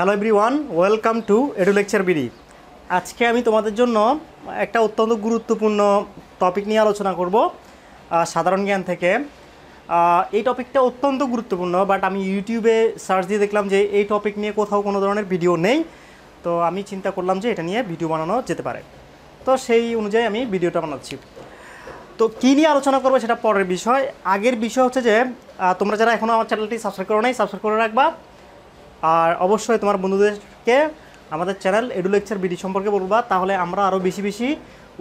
Hello everyone welcome to Edu Lecture BD আজকে আমি তোমাদের জন্য একটা অত্যন্ত গুরুত্বপূর্ণ টপিক নিয়ে আলোচনা করব সাধারণ জ্ঞান থেকে এই টপিকটা অত্যন্ত গুরুত্বপূর্ণ বাট আমি ইউটিউবে সার্চ দিয়ে দেখলাম যে এই টপিক নিয়ে কোথাও কোনো ধরনের ভিডিও নেই তো আমি চিন্তা করলাম যে এটা নিয়ে ভিডিও বানানো যেতে পারে তো সেই অনুযায়ী আমি ভিডিওটা বানাচ্ছি তো কী নিয়ে আলোচনা করবো সেটা পরের বিষয় আগের বিষয় হচ্ছে যে তোমরা যারা এখনও আমার চ্যানেলটি সাবস্ক্রাইব করো নাই সাবস্ক্রাইব করে রাখবা আর অবশ্যই তোমার বন্ধুদেরকে আমাদের চ্যানেল এডু লেকচার বিডি সম্পর্কে বলবা তাহলে আমরা আরও বেশি বেশি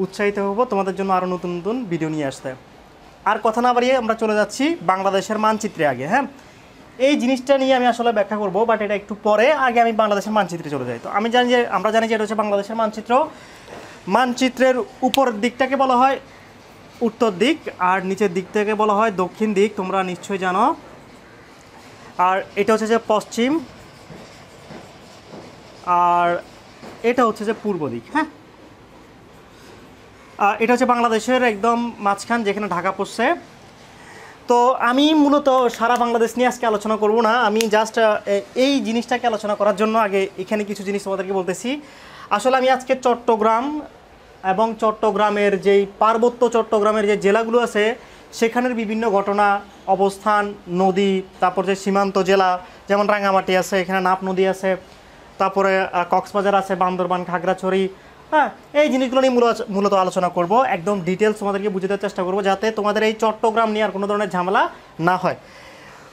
উৎসাহিত হব তোমাদের জন্য আরও নতুন নতুন ভিডিও নিয়ে আসতে আর কথা না বাড়িয়ে আমরা চলে যাচ্ছি বাংলাদেশের মানচিত্রে আগে হ্যাঁ এই জিনিসটা নিয়ে আমি আসলে ব্যাখ্যা করবো বাট এটা একটু পরে আগে আমি বাংলাদেশের মানচিত্রে চলে যাই তো আমি জানি যে আমরা জানি যে এটা হচ্ছে বাংলাদেশের মানচিত্র মানচিত্রের উপরের দিকটাকে বলা হয় উত্তর দিক আর নিচের দিক থেকে বলা হয় দক্ষিণ দিক তোমরা নিশ্চয়ই জানো আর এটা হচ্ছে যে পশ্চিম আর এটা হচ্ছে যে পূর্ব দিক হ্যাঁ এটা হচ্ছে বাংলাদেশের একদম মাঝখান যেখানে ঢাকা পড়ছে তো আমি মূলত সারা বাংলাদেশ নিয়ে আজকে আলোচনা করব না আমি জাস্ট এই জিনিসটাকে আলোচনা করার জন্য আগে এখানে কিছু জিনিস তোমাদেরকে বলতেছি আসলে আমি আজকে চট্টগ্রাম এবং চট্টগ্রামের যেই পার্বত্য চট্টগ্রামের যে জেলাগুলো আছে সেখানের বিভিন্ন ঘটনা অবস্থান নদী তারপর যে সীমান্ত জেলা যেমন রাঙামাটি আছে এখানে নাপ নদী আছে তারপরে কক্সবাজার আছে বান্দরবান খাগড়াছড়ি হ্যাঁ এই জিনিসগুলো নিয়ে মূলত মূলত আলোচনা করব একদম ডিটেলস তোমাদেরকে বুঝে দেওয়ার চেষ্টা করব যাতে তোমাদের এই চট্টগ্রাম নিয়ে আর কোনো ধরনের ঝামেলা না হয়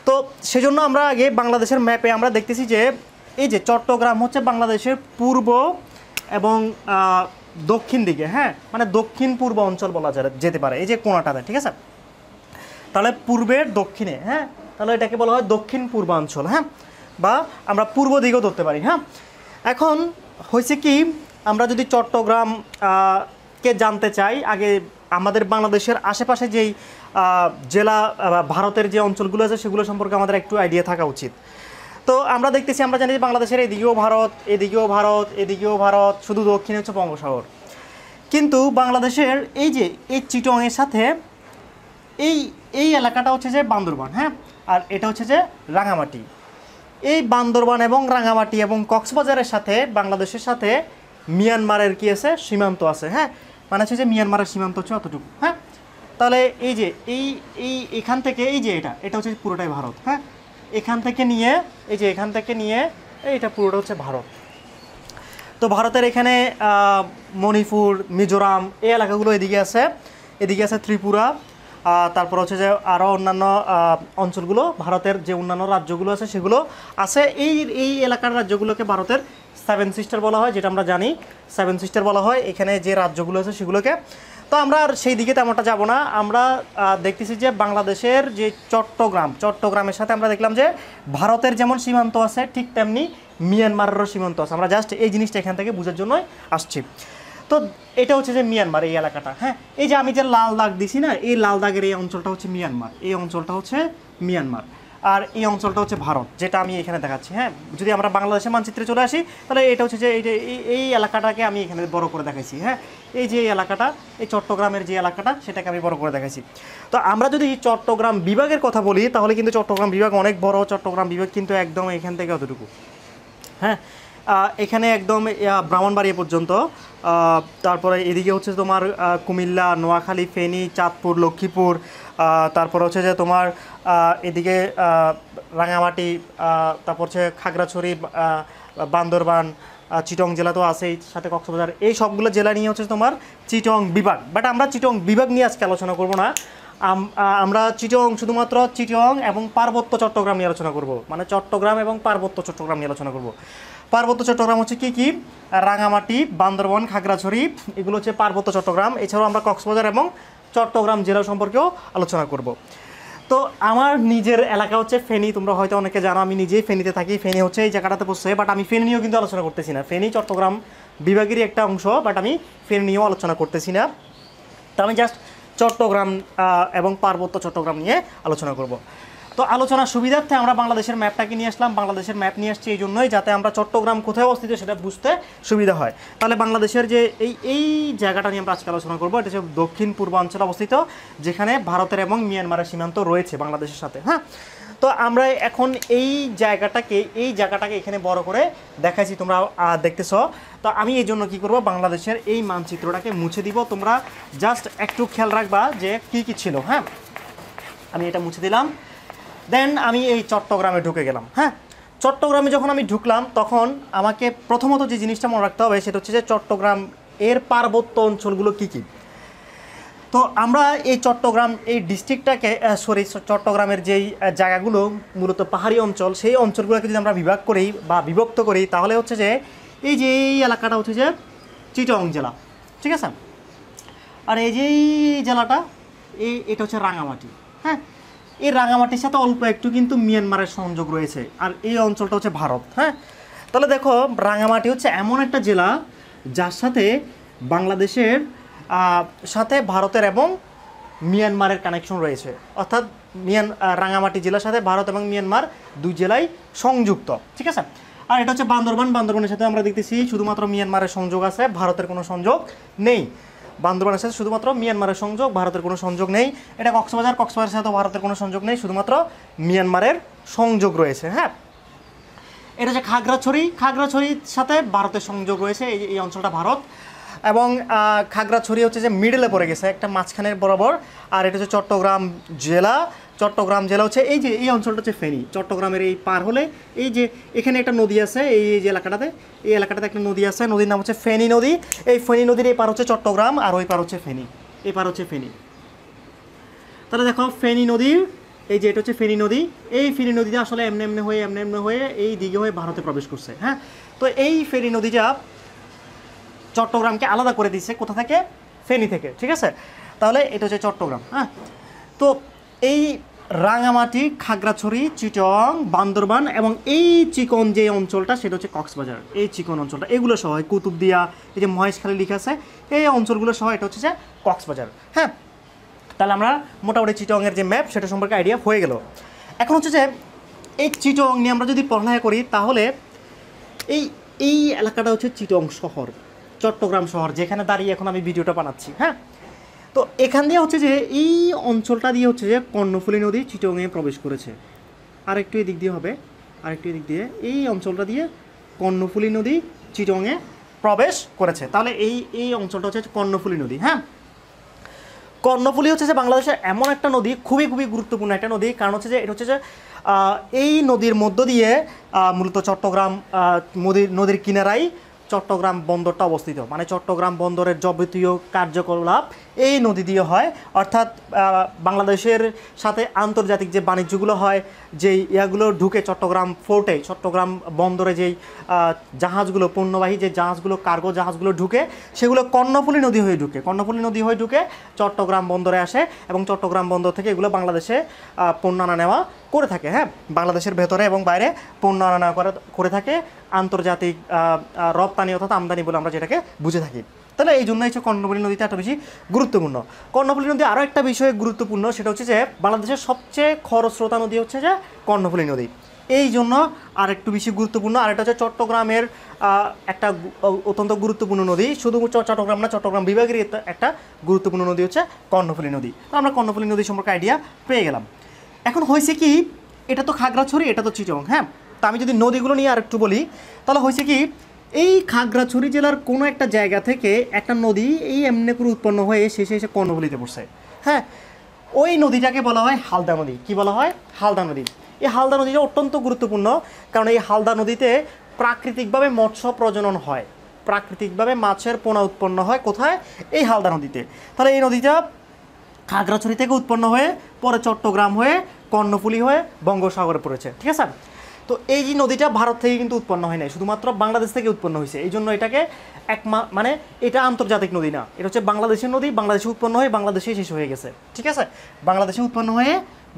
তো সেজন্য আমরা আগে বাংলাদেশের ম্যাপে আমরা দেখতেছি যে এই যে চট্টগ্রাম হচ্ছে বাংলাদেশের পূর্ব এবং দক্ষিণ দিকে হ্যাঁ মানে দক্ষিণ পূর্ব অঞ্চল বলা যায় যেতে পারে এই যে কোনাটাতে ঠিক আছে তাহলে পূর্বের দক্ষিণে হ্যাঁ তাহলে এটাকে বলা হয় দক্ষিণ পূর্বাঞ্চল হ্যাঁ বা আমরা পূর্ব দিকেও ধরতে পারি হ্যাঁ এখন হয়েছে কি আমরা যদি চট্টগ্রাম কে জানতে চাই আগে আমাদের বাংলাদেশের আশেপাশে যেই জেলা ভারতের যে অঞ্চলগুলো আছে সেগুলো সম্পর্কে আমাদের একটু আইডিয়া থাকা উচিত তো আমরা দেখতেছি আমরা জানি যে বাংলাদেশের এদিকেও ভারত এদিকেও ভারত এদিকেও ভারত শুধু দক্ষিণে হচ্ছে বঙ্গোসাগর কিন্তু বাংলাদেশের এই যে এই চিটংয়ের সাথে এই এই এলাকাটা হচ্ছে যে বান্দরবান হ্যাঁ আর এটা হচ্ছে যে রাঙামাটি এই বান্দরবান এবং রাঙামাটি এবং কক্সবাজারের সাথে বাংলাদেশের সাথে মিয়ানমারের কি আছে সীমান্ত আছে হ্যাঁ মানে হচ্ছে যে মিয়ানমারের সীমান্ত হচ্ছে অতটুকু হ্যাঁ তাহলে এই যে এই এই এখান থেকে এই যে এটা এটা হচ্ছে পুরোটাই ভারত হ্যাঁ এখান থেকে নিয়ে এই যে এখান থেকে নিয়ে এইটা পুরোটা হচ্ছে ভারত তো ভারতের এখানে মণিপুর মিজোরাম এই এলাকাগুলো এদিকে আছে এদিকে আছে ত্রিপুরা তারপর হচ্ছে যে আরও অন্যান্য অঞ্চলগুলো ভারতের যে অন্যান্য রাজ্যগুলো আছে সেগুলো আছে এই এই এলাকার রাজ্যগুলোকে ভারতের সেভেন সিস্টার বলা হয় যেটা আমরা জানি সেভেন সিস্টার বলা হয় এখানে যে রাজ্যগুলো আছে সেগুলোকে তো আমরা আর সেই দিকে তেমনটা যাব না আমরা দেখতেছি যে বাংলাদেশের যে চট্টগ্রাম চট্টগ্রামের সাথে আমরা দেখলাম যে ভারতের যেমন সীমান্ত আছে ঠিক তেমনি মিয়ানমারেরও সীমান্ত আছে আমরা জাস্ট এই জিনিসটা এখান থেকে বোঝার জন্যই আসছি তো এটা হচ্ছে যে মিয়ানমার এই এলাকাটা হ্যাঁ এই যে আমি যে লাল দাগ দিছি না এই লাল দাগের এই অঞ্চলটা হচ্ছে মিয়ানমার এই অঞ্চলটা হচ্ছে মিয়ানমার আর এই অঞ্চলটা হচ্ছে ভারত যেটা আমি এখানে দেখাচ্ছি হ্যাঁ যদি আমরা বাংলাদেশের মানচিত্রে চলে আসি তাহলে এটা হচ্ছে যে এই এলাকাটাকে আমি এখানে বড় করে দেখাইছি হ্যাঁ এই যে এলাকাটা এই চট্টগ্রামের যে এলাকাটা সেটাকে আমি বড় করে দেখাইছি তো আমরা যদি চট্টগ্রাম বিভাগের কথা বলি তাহলে কিন্তু চট্টগ্রাম বিভাগ অনেক বড় চট্টগ্রাম বিভাগ কিন্তু একদম এখান থেকে অতটুকু হ্যাঁ এখানে একদম ব্রাহ্মণবাড়িয়া পর্যন্ত তারপরে এদিকে হচ্ছে তোমার কুমিল্লা নোয়াখালী ফেনী চাঁদপুর লক্ষ্মীপুর তারপর হচ্ছে যে তোমার এদিকে রাঙামাটি তারপর হচ্ছে খাগড়াছড়ি বান্দরবান চিটং জেলা তো আছেই সাথে কক্সবাজার এই সবগুলো জেলা নিয়ে হচ্ছে তোমার চিটং বিভাগ বাট আমরা চিটং বিভাগ নিয়ে আজকে আলোচনা করব না আমরা চিটং শুধুমাত্র চিটং এবং পার্বত্য চট্টগ্রাম নিয়ে আলোচনা করব মানে চট্টগ্রাম এবং পার্বত্য চট্টগ্রাম নিয়ে আলোচনা করব পার্বত্য চট্টগ্রাম হচ্ছে কি কি রাঙামাটি বান্দরবন খাগড়াছড়ি এগুলো হচ্ছে পার্বত্য চট্টগ্রাম এছাড়াও আমরা কক্সবাজার এবং চট্টগ্রাম জেলা সম্পর্কেও আলোচনা করব তো আমার নিজের এলাকা হচ্ছে ফেনি তোমরা হয়তো অনেকে জানো আমি নিজেই ফেনিতে থাকি ফেনি হচ্ছে এই জায়গাটাতে পড়ছে বাট আমি ফেনি নিয়েও কিন্তু আলোচনা করতেছি না ফেনি চট্টগ্রাম বিভাগেরই একটা অংশ বাট আমি ফেনি নিয়েও আলোচনা করতেছি না তো আমি জাস্ট চট্টগ্রাম এবং পার্বত্য চট্টগ্রাম নিয়ে আলোচনা করব তো আলোচনার সুবিধার্থে আমরা বাংলাদেশের ম্যাপটাকে নিয়ে আসলাম বাংলাদেশের ম্যাপ নিয়ে আসছি এই জন্যই যাতে আমরা চট্টগ্রাম কোথায় অবস্থিত সেটা বুঝতে সুবিধা হয় তাহলে বাংলাদেশের যে এই এই জায়গাটা নিয়ে আমরা আজকে আলোচনা করবো এটা হচ্ছে দক্ষিণ পূর্বাঞ্চল অবস্থিত যেখানে ভারতের এবং মিয়ানমারের সীমান্ত রয়েছে বাংলাদেশের সাথে হ্যাঁ তো আমরা এখন এই জায়গাটাকে এই জায়গাটাকে এখানে বড় করে দেখাইছি তোমরা দেখতেছ তো আমি এই জন্য কী করবো বাংলাদেশের এই মানচিত্রটাকে মুছে দিব তোমরা জাস্ট একটু খেয়াল রাখবা যে কী কী ছিল হ্যাঁ আমি এটা মুছে দিলাম দেন আমি এই চট্টগ্রামে ঢুকে গেলাম হ্যাঁ চট্টগ্রামে যখন আমি ঢুকলাম তখন আমাকে প্রথমত যে জিনিসটা মনে রাখতে হবে সেটা হচ্ছে যে চট্টগ্রাম এর পার্বত্য অঞ্চলগুলো কী কী তো আমরা এই চট্টগ্রাম এই ডিস্ট্রিক্টটাকে সরি চট্টগ্রামের যেই জায়গাগুলো মূলত পাহাড়ি অঞ্চল সেই অঞ্চলগুলোকে যদি আমরা বিভাগ করি বা বিভক্ত করি তাহলে হচ্ছে যে এই যে এই এলাকাটা হচ্ছে যে চিটং জেলা ঠিক আছে আর এই যে জেলাটা এই এটা হচ্ছে রাঙামাটি হ্যাঁ এই রাঙামাটির সাথে অল্প একটু কিন্তু মিয়ানমারের সংযোগ রয়েছে আর এই অঞ্চলটা হচ্ছে ভারত হ্যাঁ তাহলে দেখো রাঙামাটি হচ্ছে এমন একটা জেলা যার সাথে বাংলাদেশের সাথে ভারতের এবং মিয়ানমারের কানেকশন রয়েছে অর্থাৎ মিয়ান রাঙামাটি জেলার সাথে ভারত এবং মিয়ানমার দুই জেলাই সংযুক্ত ঠিক আছে আর এটা হচ্ছে বান্দরবান বান্দরবানের সাথে আমরা দেখতেছি শুধুমাত্র মিয়ানমারের সংযোগ আছে ভারতের কোনো সংযোগ নেই বান্দরবানের সাথে শুধুমাত্র মিয়ানমারের সংযোগ ভারতের কোনো সংযোগ নেই এটা কক্সবাজার কক্সবাজারের সাথে ভারতের কোনো সংযোগ নেই শুধুমাত্র মিয়ানমারের সংযোগ রয়েছে হ্যাঁ এটা হচ্ছে খাগড়াছড়ি খাগড়াছড়ির সাথে ভারতের সংযোগ রয়েছে এই এই অঞ্চলটা ভারত এবং খাগড়াছড়ি হচ্ছে যে মিডলে পড়ে গেছে একটা মাঝখানের বরাবর আর এটা হচ্ছে চট্টগ্রাম জেলা চট্টগ্রাম জেলা হচ্ছে এই যে এই অঞ্চলটা হচ্ছে ফেনী চট্টগ্রামের এই পার হলে এই যে এখানে একটা নদী আছে এই যে এলাকাটাতে এই এলাকাটাতে একটা নদী আছে নদীর নাম হচ্ছে ফেনী নদী এই ফেনী নদীর এই পার হচ্ছে চট্টগ্রাম আর ওই পার হচ্ছে ফেনী এই পার হচ্ছে ফেনী তাহলে দেখো ফেনী নদীর এই যে এটা হচ্ছে ফেনী নদী এই ফেনী নদীটা আসলে এমনি এমনি হয়ে এমনি এমনি হয়ে এই দিকে হয়ে ভারতে প্রবেশ করছে হ্যাঁ তো এই ফেনী নদীটা চট্টগ্রামকে আলাদা করে দিচ্ছে কোথা থেকে ফেনী থেকে ঠিক আছে তাহলে এটা হচ্ছে চট্টগ্রাম হ্যাঁ তো এই রাঙামাটি খাগড়াছড়ি চিটং বান্দরবান এবং এই চিকন যে অঞ্চলটা সেটা হচ্ছে কক্সবাজার এই চিকন অঞ্চলটা এগুলো সহ কুতুবদিয়া এই যে মহেশখালী লিখে আছে এই অঞ্চলগুলো সহ এটা হচ্ছে যে কক্সবাজার হ্যাঁ তাহলে আমরা মোটামুটি চিটংয়ের যে ম্যাপ সেটা সম্পর্কে আইডিয়া হয়ে গেল এখন হচ্ছে যে এই চিটং নিয়ে আমরা যদি পড়ালেখা করি তাহলে এই এই এলাকাটা হচ্ছে চিটং শহর চট্টগ্রাম শহর যেখানে দাঁড়িয়ে এখন আমি ভিডিওটা বানাচ্ছি হ্যাঁ তো এখান দিয়ে হচ্ছে যে এই অঞ্চলটা দিয়ে হচ্ছে যে কর্ণফুলী নদী চিটংয়ে প্রবেশ করেছে আরেকটু এদিক দিয়ে হবে আরেকটু এদিক দিয়ে এই অঞ্চলটা দিয়ে কর্ণফুলী নদী চিটংয়ে প্রবেশ করেছে তাহলে এই এই অঞ্চলটা হচ্ছে কর্ণফুলী নদী হ্যাঁ কর্ণফুলী হচ্ছে যে বাংলাদেশের এমন একটা নদী খুবই খুবই গুরুত্বপূর্ণ একটা নদী কারণ হচ্ছে যে এটা হচ্ছে যে এই নদীর মধ্য দিয়ে মূলত চট্টগ্রাম নদীর নদীর কিনারায় চট্টগ্রাম বন্দরটা অবস্থিত মানে চট্টগ্রাম বন্দরের যাবতীয় কার্যকলাপ এই নদী দিয়ে হয় অর্থাৎ বাংলাদেশের সাথে আন্তর্জাতিক যে বাণিজ্যগুলো হয় যেই ইয়াগুলো ঢুকে চট্টগ্রাম ফোর্টে চট্টগ্রাম বন্দরে যেই জাহাজগুলো পণ্যবাহী যে জাহাজগুলো কার্গো জাহাজগুলো ঢুকে সেগুলো কর্ণফুলী নদী হয়ে ঢুকে কর্ণফুলী নদী হয়ে ঢুকে চট্টগ্রাম বন্দরে আসে এবং চট্টগ্রাম বন্দর থেকে এগুলো বাংলাদেশে পণ্য আনা নেওয়া করে থাকে হ্যাঁ বাংলাদেশের ভেতরে এবং বাইরে পণ্য আনা করা করে থাকে আন্তর্জাতিক রপ্তানি অর্থাৎ আমদানি বলে আমরা যেটাকে বুঝে থাকি তাহলে এই জন্যই হচ্ছে কর্ণফুলী নদীতে একটা বেশি গুরুত্বপূর্ণ কর্ণফুলী নদী আরও একটা বিষয়ে গুরুত্বপূর্ণ সেটা হচ্ছে যে বাংলাদেশের সবচেয়ে খরস্রোতা নদী হচ্ছে যে কর্ণফুলী নদী এই জন্য আর একটু বেশি গুরুত্বপূর্ণ আর এটা হচ্ছে চট্টগ্রামের একটা অত্যন্ত গুরুত্বপূর্ণ নদী শুধু চট্টগ্রাম না চট্টগ্রাম বিভাগের একটা গুরুত্বপূর্ণ নদী হচ্ছে কর্ণফুলী নদী আমরা কর্ণফুলী নদী সম্পর্কে আইডিয়া পেয়ে গেলাম এখন হয়েছে কি এটা তো খাগড়াছড়ি এটা তো চিটং হ্যাঁ তা আমি যদি নদীগুলো নিয়ে আর একটু বলি তাহলে হয়েছে কি এই খাগড়াছড়ি জেলার কোনো একটা জায়গা থেকে একটা নদী এই এমনি করে উৎপন্ন হয়ে শেষে এসে কর্ণবলিতে পড়ছে হ্যাঁ ওই নদীটাকে বলা হয় হালদা নদী কি বলা হয় হালদা নদী এই হালদা নদীটা অত্যন্ত গুরুত্বপূর্ণ কারণ এই হালদা নদীতে প্রাকৃতিকভাবে মৎস্য প্রজনন হয় প্রাকৃতিকভাবে মাছের পোনা উৎপন্ন হয় কোথায় এই হালদা নদীতে তাহলে এই নদীটা খাগড়াছড়ি থেকে উৎপন্ন হয়ে পরে চট্টগ্রাম হয়ে কর্ণফুলি হয়ে বঙ্গোসাগরে পড়েছে ঠিক আছে তো এই যে নদীটা ভারত থেকে কিন্তু উৎপন্ন হয় নাই শুধুমাত্র বাংলাদেশ থেকে উৎপন্ন হয়েছে এই জন্য এটাকে এক মানে এটা আন্তর্জাতিক নদী না এটা হচ্ছে বাংলাদেশের নদী বাংলাদেশে উৎপন্ন হয়ে বাংলাদেশেই শেষ হয়ে গেছে ঠিক আছে বাংলাদেশে উৎপন্ন হয়ে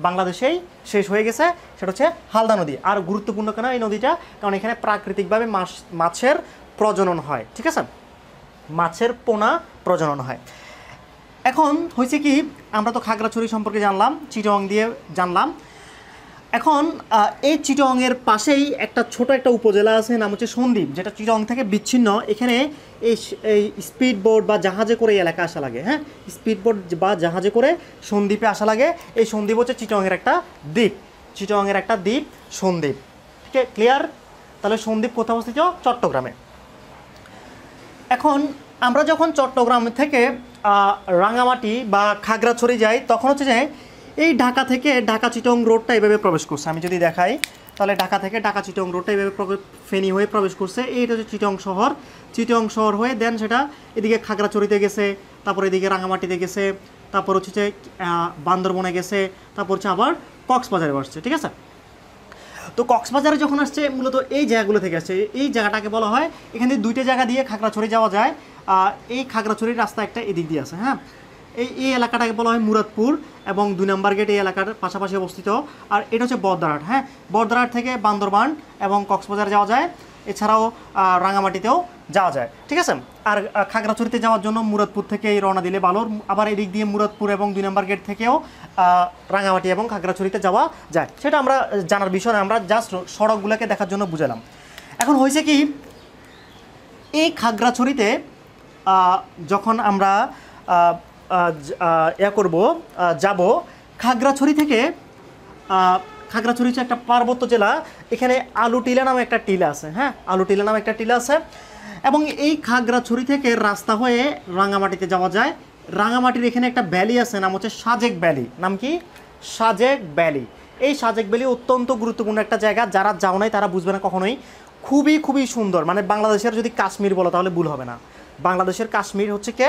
বাংলাদেশেই শেষ হয়ে গেছে সেটা হচ্ছে হালদা নদী আর গুরুত্বপূর্ণ কেন এই নদীটা কারণ এখানে প্রাকৃতিকভাবে মাছ মাছের প্রজনন হয় ঠিক আছে মাছের পোনা প্রজনন হয় এখন হয়েছে কি আমরা তো খাগড়াছড়ি সম্পর্কে জানলাম চিটং দিয়ে জানলাম এখন এই চিটংয়ের পাশেই একটা ছোট একটা উপজেলা আছে নাম হচ্ছে সন্দ্বীপ যেটা চিটং থেকে বিচ্ছিন্ন এখানে এই এই স্পিড বোট বা জাহাজে করে এলাকা আসা লাগে হ্যাঁ স্পিড বোট বা জাহাজে করে সন্দ্বীপে আসা লাগে এই সন্দ্বীপ হচ্ছে চিটংয়ের একটা দ্বীপ চিটংয়ের একটা দ্বীপ সন্দ্বীপ ঠিক আছে ক্লিয়ার তাহলে সন্দ্বীপ কোথায় অবস্থিত চট্টগ্রামে এখন আমরা যখন চট্টগ্রাম থেকে রাঙামাটি বা খাগড়াছড়ি যাই তখন হচ্ছে যে এই ঢাকা থেকে ঢাকা চিটং রোডটা এভাবে প্রবেশ করছে আমি যদি দেখাই তাহলে ঢাকা থেকে ঢাকা চিটং রোডটা এভাবে ফেনি হয়ে প্রবেশ করছে এইটা হচ্ছে চিটং শহর চিটং শহর হয়ে দেন সেটা এদিকে খাগড়াছড়িতে গেছে তারপর এদিকে রাঙামাটিতে গেছে তারপর হচ্ছে যে বান্দরবনে গেছে তারপর হচ্ছে আবার কক্সবাজারে আসছে ঠিক আছে তো কক্সবাজারে যখন আসছে মূলত এই জায়গাগুলো থেকে আসছে এই জায়গাটাকে বলা হয় এখান দুইটা জায়গা দিয়ে খাগড়াছড়ি যাওয়া যায় এই খাগড়াছড়ির রাস্তা একটা এদিক দিয়ে আছে হ্যাঁ এই এই এলাকাটাকে বলা হয় মুরাদপুর এবং দুই নম্বর গেট এই এলাকার পাশাপাশি অবস্থিত আর এটা হচ্ছে বর্দারহাট হ্যাঁ বর্দারহাট থেকে বান্দরবান এবং কক্সবাজার যাওয়া যায় এছাড়াও রাঙামাটিতেও যাওয়া যায় ঠিক আছে আর খাগড়াছড়িতে যাওয়ার জন্য মুরাদপুর থেকে এই রওনা দিলে ভালো আবার এদিক দিয়ে মুরাদপুর এবং দুই নম্বর গেট থেকেও রাঙামাটি এবং খাগড়াছড়িতে যাওয়া যায় সেটা আমরা জানার বিষয় আমরা জাস্ট সড়কগুলোকে দেখার জন্য বুঝালাম এখন হয়েছে কি এই খাগড়াছড়িতে যখন আমরা ইয়ে করব যাব খাগড়াছড়ি থেকে খাগড়াছড়ি হচ্ছে একটা পার্বত্য জেলা এখানে আলু টিলা নামে একটা টিলা আছে হ্যাঁ আলু টিলা নামে একটা টিলা আছে এবং এই খাগড়াছড়ি থেকে রাস্তা হয়ে রাঙামাটিতে যাওয়া যায় রাঙামাটির এখানে একটা ভ্যালি আছে নাম হচ্ছে সাজেক ভ্যালি নাম কি সাজেক ভ্যালি এই সাজেক ভ্যালি অত্যন্ত গুরুত্বপূর্ণ একটা জায়গা যারা যাও নাই তারা বুঝবে না কখনোই খুবই খুবই সুন্দর মানে বাংলাদেশের যদি কাশ্মীর বলো তাহলে ভুল হবে না বাংলাদেশের কাশ্মীর হচ্ছে কে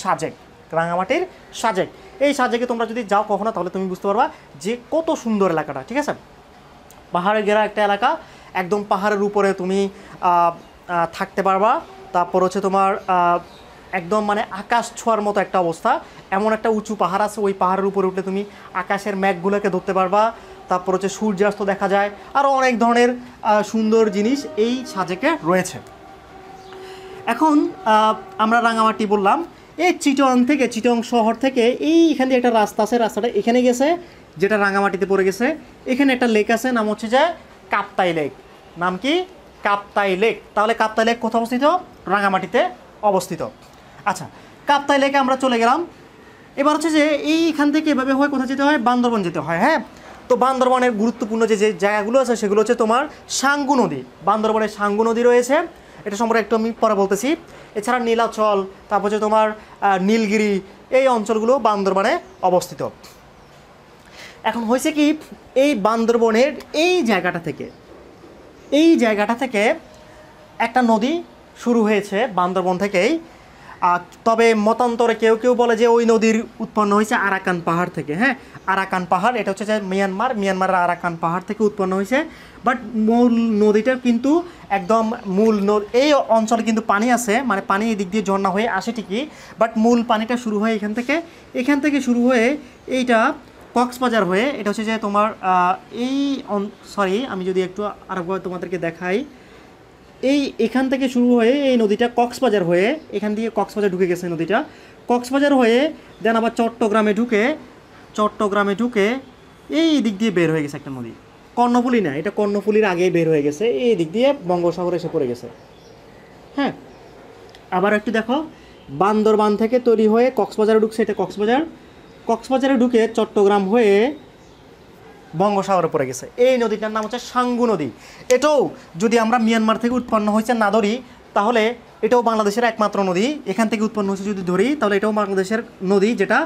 সাজেক রাঙামাটির সাজেক এই সাজেকে তোমরা যদি যাও কখনো তাহলে তুমি বুঝতে পারবা যে কত সুন্দর এলাকাটা ঠিক আছে পাহাড়ে ঘেরা একটা এলাকা একদম পাহাড়ের উপরে তুমি থাকতে পারবা তারপর হচ্ছে তোমার একদম মানে আকাশ ছোঁয়ার মতো একটা অবস্থা এমন একটা উঁচু পাহাড় আছে ওই পাহাড়ের উপরে উঠলে তুমি আকাশের ম্যাঘগুলোকে ধরতে পারবা তারপর হচ্ছে সূর্যাস্ত দেখা যায় আরও অনেক ধরনের সুন্দর জিনিস এই সাজেকে রয়েছে এখন আমরা রাঙামাটি বললাম এই চিটং থেকে চিটং শহর থেকে এই এখান দিয়ে একটা রাস্তা আছে রাস্তাটা এখানে গেছে যেটা রাঙামাটিতে পড়ে গেছে এখানে একটা লেক আছে নাম হচ্ছে যে কাপ্তাই লেক নাম কি কাপ্তাই লেক তাহলে কাপ্তাই লেক কোথায় অবস্থিত রাঙামাটিতে অবস্থিত আচ্ছা কাপ্তাই লেকে আমরা চলে গেলাম এবার হচ্ছে যে এইখান থেকে এভাবে হয় কোথায় যেতে হয় বান্দরবন যেতে হয় হ্যাঁ তো বান্দরবনের গুরুত্বপূর্ণ যে যে জায়গাগুলো আছে সেগুলো হচ্ছে তোমার সাঙ্গু নদী বান্দরবনের সাঙ্গু নদী রয়েছে এটা সম্পর্কে একটু আমি পরে বলতেছি এছাড়া নীলাচল তারপর যে তোমার নীলগিরি এই অঞ্চলগুলো বান্দরবানে অবস্থিত এখন হয়েছে কি এই বান্দরবনের এই জায়গাটা থেকে এই জায়গাটা থেকে একটা নদী শুরু হয়েছে বান্দরবন থেকেই তবে মতান্তরে কেউ কেউ বলে যে ওই নদীর উৎপন্ন হয়েছে আরাকান পাহাড় থেকে হ্যাঁ আরাকান পাহাড় এটা হচ্ছে যে মিয়ানমার মিয়ানমারের আরাকান পাহাড় থেকে উৎপন্ন হয়েছে বাট মূল নদীটার কিন্তু একদম মূল এই অঞ্চলে কিন্তু পানি আছে মানে পানি এই দিক দিয়ে ঝর্ণা হয়ে আসে ঠিকই বাট মূল পানিটা শুরু হয় এখান থেকে এখান থেকে শুরু হয়ে এইটা কক্সবাজার হয়ে এটা হচ্ছে যে তোমার এই সরি আমি যদি একটু আরো তোমাদেরকে দেখাই এই এখান থেকে শুরু হয়ে এই নদীটা কক্সবাজার হয়ে এখান দিয়ে কক্সবাজার ঢুকে গেছে নদীটা কক্সবাজার হয়ে দেন আবার চট্টগ্রামে ঢুকে চট্টগ্রামে ঢুকে এই দিক দিয়ে বের হয়ে গেছে একটা নদী কর্ণফুলি না এটা কর্ণফুলির আগেই বের হয়ে গেছে এই দিক দিয়ে বঙ্গোপসাগরে এসে পড়ে গেছে হ্যাঁ আবার একটু দেখো বান্দরবান থেকে তৈরি হয়ে কক্সবাজারে ঢুকছে এটা কক্সবাজার কক্সবাজারে ঢুকে চট্টগ্রাম হয়ে বঙ্গসাগরে পড়ে গেছে এই নদীটার নাম হচ্ছে সাঙ্গু নদী এটাও যদি আমরা মিয়ানমার থেকে উৎপন্ন হয়েছে না ধরি তাহলে এটাও বাংলাদেশের একমাত্র নদী এখান থেকে উৎপন্ন হয়েছে যদি ধরি তাহলে এটাও বাংলাদেশের নদী যেটা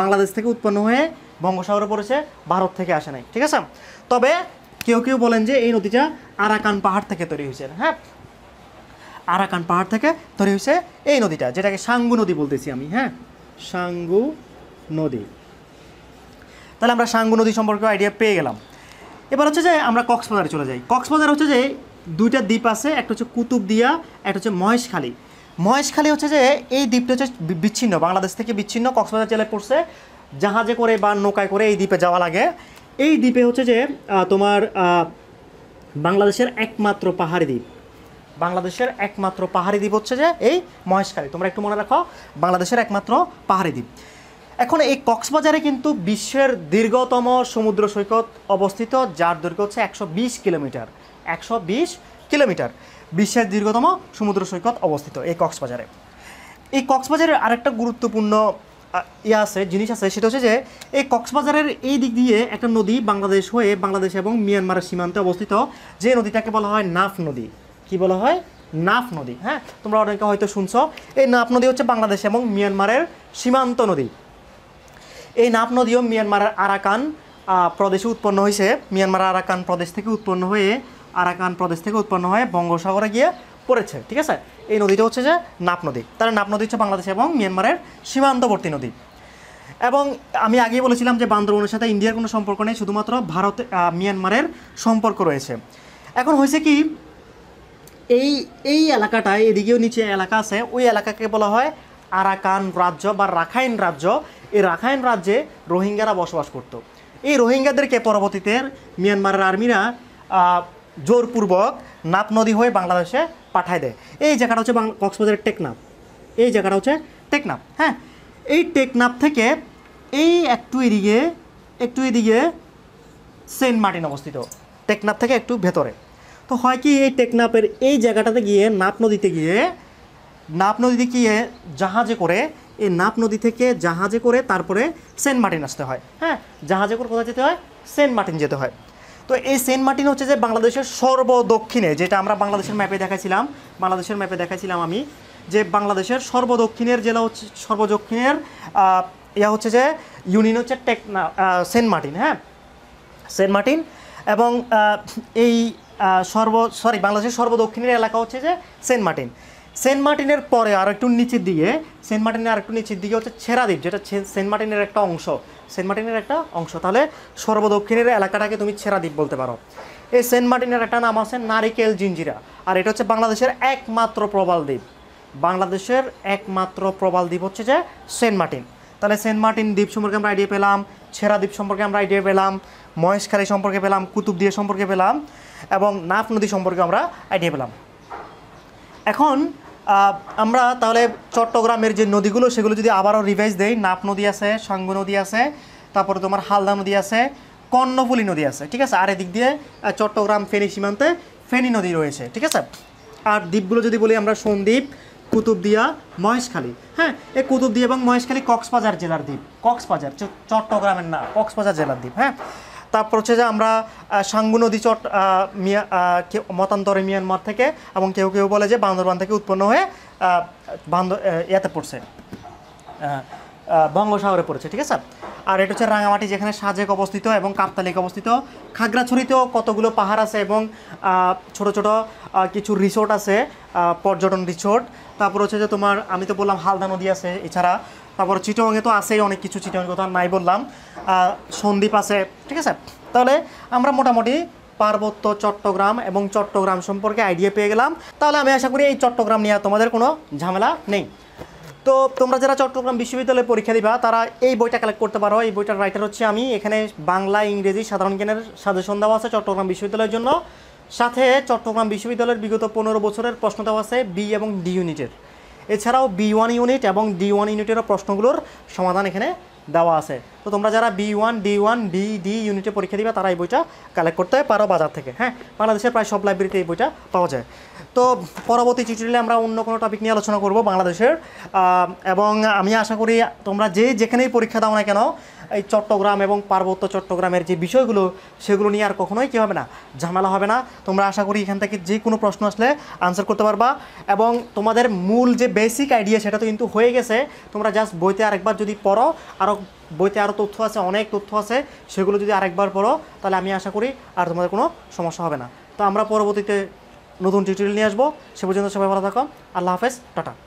বাংলাদেশ থেকে উৎপন্ন হয়ে বঙ্গসাগরে পড়েছে ভারত থেকে আসে নাই ঠিক আছে তবে কেউ কেউ বলেন যে এই নদীটা আরাকান পাহাড় থেকে তৈরি হয়েছে হ্যাঁ আরাকান পাহাড় থেকে তৈরি হয়েছে এই নদীটা যেটাকে সাঙ্গু নদী বলতেছি আমি হ্যাঁ সাঙ্গু নদী তাহলে আমরা সাঙ্গু নদী সম্পর্কে আইডিয়া পেয়ে গেলাম এবার হচ্ছে যে আমরা কক্সবাজারে চলে যাই কক্সবাজার হচ্ছে যে দুইটা দ্বীপ আছে একটা হচ্ছে কুতুবদিয়া একটা হচ্ছে মহেশখালী মহেশখালী হচ্ছে যে এই দ্বীপটা হচ্ছে বিচ্ছিন্ন বাংলাদেশ থেকে বিচ্ছিন্ন কক্সবাজার জেলায় পড়ছে জাহাজে করে বা নৌকায় করে এই দ্বীপে যাওয়া লাগে এই দ্বীপে হচ্ছে যে তোমার বাংলাদেশের একমাত্র পাহাড়ি দ্বীপ বাংলাদেশের একমাত্র পাহাড়ি দ্বীপ হচ্ছে যে এই মহেশখালী তোমরা একটু মনে রাখো বাংলাদেশের একমাত্র পাহাড়ি দ্বীপ এখন এই কক্সবাজারে কিন্তু বিশ্বের দীর্ঘতম সমুদ্র সৈকত অবস্থিত যার দৈর্ঘ্য হচ্ছে একশো কিলোমিটার একশো কিলোমিটার বিশ্বের দীর্ঘতম সমুদ্র সৈকত অবস্থিত এই কক্সবাজারে এই কক্সবাজারের আরেকটা গুরুত্বপূর্ণ ইয়ে আছে জিনিস আছে সেটা হচ্ছে যে এই কক্সবাজারের এই দিক দিয়ে একটা নদী বাংলাদেশ হয়ে বাংলাদেশ এবং মিয়ানমারের সীমান্তে অবস্থিত যে নদীটাকে বলা হয় নাফ নদী কি বলা হয় নাফ নদী হ্যাঁ তোমরা অনেকে হয়তো শুনছো এই নাফ নদী হচ্ছে বাংলাদেশ এবং মিয়ানমারের সীমান্ত নদী এই নাপ নদীও মিয়ানমারের আরাকান প্রদেশে উৎপন্ন হয়েছে মিয়ানমার আরাকান প্রদেশ থেকে উৎপন্ন হয়ে আরাকান প্রদেশ থেকে উৎপন্ন হয়ে বঙ্গোসাগরে গিয়ে পড়েছে ঠিক আছে এই নদীটা হচ্ছে যে নাপ নদী তার নাপ নদী হচ্ছে বাংলাদেশ এবং মিয়ানমারের সীমান্তবর্তী নদী এবং আমি আগেই বলেছিলাম যে বান্দরবনের সাথে ইন্ডিয়ার কোনো সম্পর্ক নেই শুধুমাত্র ভারত মিয়ানমারের সম্পর্ক রয়েছে এখন হয়েছে কি এই এই এলাকাটায় এদিকেও নিচে এলাকা আছে ওই এলাকাকে বলা হয় আরাকান রাজ্য বা রাখাইন রাজ্য এই রাখাইন রাজ্যে রোহিঙ্গারা বসবাস করত। এই রোহিঙ্গাদেরকে পরবর্তীতে মিয়ানমারের আর্মিরা জোরপূর্বক নাপ নদী হয়ে বাংলাদেশে পাঠায় দেয় এই জায়গাটা হচ্ছে কক্সবাজারের টেকনাপ এই জায়গাটা হচ্ছে টেকনাপ হ্যাঁ এই টেকনাপ থেকে এই একটু এদিকে একটু এদিকে সেন্ট মার্টিন অবস্থিত টেকনাপ থেকে একটু ভেতরে তো হয় কি এই টেকনাপের এই জায়গাটাতে গিয়ে নাপ নদীতে গিয়ে নাপ নদী দিয়ে জাহাজে করে এই নাপ নদী থেকে জাহাজে করে তারপরে সেন্ট মার্টিন আসতে হয় হ্যাঁ জাহাজে করে কোথায় যেতে হয় সেন্ট মার্টিন যেতে হয় তো এই সেন্ট মার্টিন হচ্ছে যে বাংলাদেশের সর্বদক্ষিণে যেটা আমরা বাংলাদেশের ম্যাপে দেখাছিলাম বাংলাদেশের ম্যাপে দেখাছিলাম আমি যে বাংলাদেশের সর্বদক্ষিণের জেলা হচ্ছে সর্বদক্ষিণের ইয়া হচ্ছে যে ইউনিয়ন হচ্ছে টেকনা সেন্ট মার্টিন হ্যাঁ সেন্ট মার্টিন এবং এই সর্ব সরি বাংলাদেশের সর্বদক্ষিণের এলাকা হচ্ছে যে সেন্ট মার্টিন সেন্ট মার্টিনের পরে আর একটু নিচের দিকে সেন্ট মার্টিনের আর একটু নিচের দিকে হচ্ছে ছেড়াদ্বীপ যেটা সেন্ট মার্টিনের একটা অংশ সেন্ট মার্টিনের একটা অংশ তাহলে সর্বদক্ষিণের এলাকাটাকে তুমি ছেড়াদ্বীপ বলতে পারো এই সেন্ট মার্টিনের একটা নাম আছে নারিকেল জিঞ্জিরা আর এটা হচ্ছে বাংলাদেশের একমাত্র প্রবাল দ্বীপ বাংলাদেশের একমাত্র প্রবাল দ্বীপ হচ্ছে যে সেন্ট মার্টিন তাহলে সেন্ট মার্টিন দ্বীপ সম্পর্কে আমরা আইডিয়া পেলাম ছেড়া দ্বীপ সম্পর্কে আমরা আইডিয়া পেলাম মহেশখালী সম্পর্কে পেলাম কুতুবদিয়া সম্পর্কে পেলাম এবং নাফ নদী সম্পর্কে আমরা আইডিয়া পেলাম এখন আমরা তাহলে চট্টগ্রামের যে নদীগুলো সেগুলো যদি আবারও রিভাইজ দেই নাপ নদী আছে সাঙ্গু নদী আছে তারপরে তোমার হালদা নদী আছে কর্ণফুলি নদী আছে ঠিক আছে আর এদিক দিয়ে চট্টগ্রাম ফেনী সীমান্তে ফেনী নদী রয়েছে ঠিক আছে আর দ্বীপগুলো যদি বলি আমরা সন্দ্বীপ কুতুবদিয়া মহেশখালী হ্যাঁ এই কুতুবদিয়া এবং মহেশখালী কক্সবাজার জেলার দ্বীপ কক্সবাজার চট্টগ্রামের না কক্সবাজার জেলার দ্বীপ হ্যাঁ তারপর হচ্ছে যে আমরা সাঙ্গু নদী চট মিয়া মতান্তরে মিয়ানমার থেকে এবং কেউ কেউ বলে যে বান্দরবান থেকে উৎপন্ন হয়ে বান্দ ইয়াতে পড়ছে বঙ্গসাগরে পড়েছে ঠিক আছে আর এটা হচ্ছে রাঙামাটি যেখানে সাজেক অবস্থিত এবং কাপ্তালিক অবস্থিত খাগড়াছড়িতেও কতগুলো পাহাড় আছে এবং ছোট ছোট কিছু রিসোর্ট আছে পর্যটন রিসোর্ট তারপর হচ্ছে যে তোমার আমি তো বললাম হালদা নদী আছে এছাড়া তারপর চিটংয়ে তো আছেই অনেক কিছু চিটংয়ের কথা নাই বললাম সন্দ্বীপ আছে ঠিক আছে তাহলে আমরা মোটামুটি পার্বত্য চট্টগ্রাম এবং চট্টগ্রাম সম্পর্কে আইডিয়া পেয়ে গেলাম তাহলে আমি আশা করি এই চট্টগ্রাম নিয়ে তোমাদের কোনো ঝামেলা নেই তো তোমরা যারা চট্টগ্রাম বিশ্ববিদ্যালয়ে পরীক্ষা দিবা তারা এই বইটা কালেক্ট করতে পারো এই বইটার রাইটার হচ্ছে আমি এখানে বাংলা ইংরেজি সাধারণ জ্ঞানের সাজেশন দেওয়া আছে চট্টগ্রাম বিশ্ববিদ্যালয়ের জন্য সাথে চট্টগ্রাম বিশ্ববিদ্যালয়ের বিগত পনেরো বছরের প্রশ্ন দেওয়া আছে বি এবং ডি ইউনিটের এছাড়াও বি ওয়ান ইউনিট এবং ডি ওয়ান ইউনিটেরও প্রশ্নগুলোর সমাধান এখানে দেওয়া আছে তো তোমরা যারা B one D one B D ইউনিটে পরীক্ষা দিবে তারা এই বইটা কালেক্ট করতে পারো বাজার থেকে হ্যাঁ বাংলাদেশের প্রায় সব লাইব্রেরিতে এই বইটা পাওয়া যায় তো পরবর্তী টিউটোরিয়ালে আমরা অন্য কোনো টপিক নিয়ে আলোচনা করব বাংলাদেশের এবং আমি আশা করি তোমরা যে যেখানেই পরীক্ষা দাও না কেন এই চট্টগ্রাম এবং পার্বত্য চট্টগ্রামের যে বিষয়গুলো সেগুলো নিয়ে আর কখনোই কী হবে না ঝামেলা হবে না তোমরা আশা করি এখান থেকে যে কোনো প্রশ্ন আসলে আনসার করতে পারবা এবং তোমাদের মূল যে বেসিক আইডিয়া সেটা তো কিন্তু হয়ে গেছে তোমরা জাস্ট বইতে আরেকবার যদি পড়ো আরও বইতে আরও তথ্য আছে অনেক তথ্য আছে সেগুলো যদি আরেকবার পড়ো তাহলে আমি আশা করি আর তোমাদের কোনো সমস্যা হবে না তো আমরা পরবর্তীতে নতুন টিউটোরিয়াল নিয়ে আসবো সে পর্যন্ত সবাই ভালো থাকো আল্লাহ হাফেজ টাটা